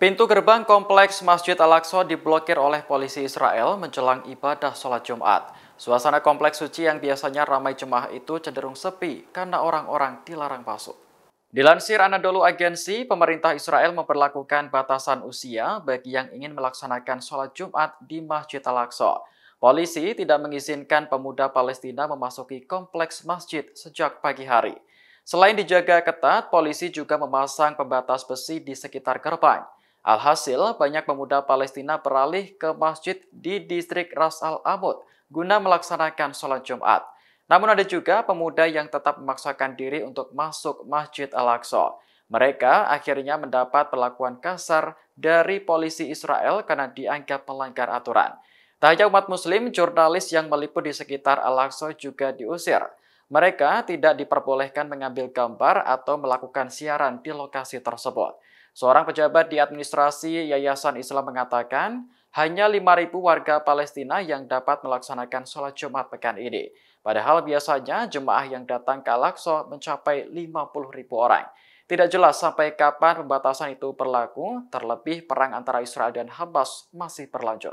Pintu gerbang kompleks Masjid Al-Aqsa diblokir oleh polisi Israel menjelang ibadah sholat Jumat. Suasana kompleks suci yang biasanya ramai jemaah itu cenderung sepi karena orang-orang dilarang masuk. Dilansir Anadolu Agensi, pemerintah Israel memperlakukan batasan usia bagi yang ingin melaksanakan sholat Jumat di Masjid Al-Aqsa. Polisi tidak mengizinkan pemuda Palestina memasuki kompleks masjid sejak pagi hari. Selain dijaga ketat, polisi juga memasang pembatas besi di sekitar gerbang. Alhasil, banyak pemuda Palestina beralih ke masjid di distrik Ras Al Amud guna melaksanakan sholat Jumat. Namun ada juga pemuda yang tetap memaksakan diri untuk masuk Masjid Al-Aqsa. Mereka akhirnya mendapat perlakuan kasar dari polisi Israel karena dianggap melanggar aturan. Tak hanya umat muslim, jurnalis yang meliput di sekitar Al-Aqsa juga diusir. Mereka tidak diperbolehkan mengambil gambar atau melakukan siaran di lokasi tersebut. Seorang pejabat di administrasi Yayasan Islam mengatakan, hanya 5.000 warga Palestina yang dapat melaksanakan sholat Jumat pekan ini. Padahal biasanya jemaah yang datang ke Al-Aqsa mencapai 50.000 orang. Tidak jelas sampai kapan pembatasan itu berlaku, terlebih perang antara Israel dan Hamas masih berlanjut.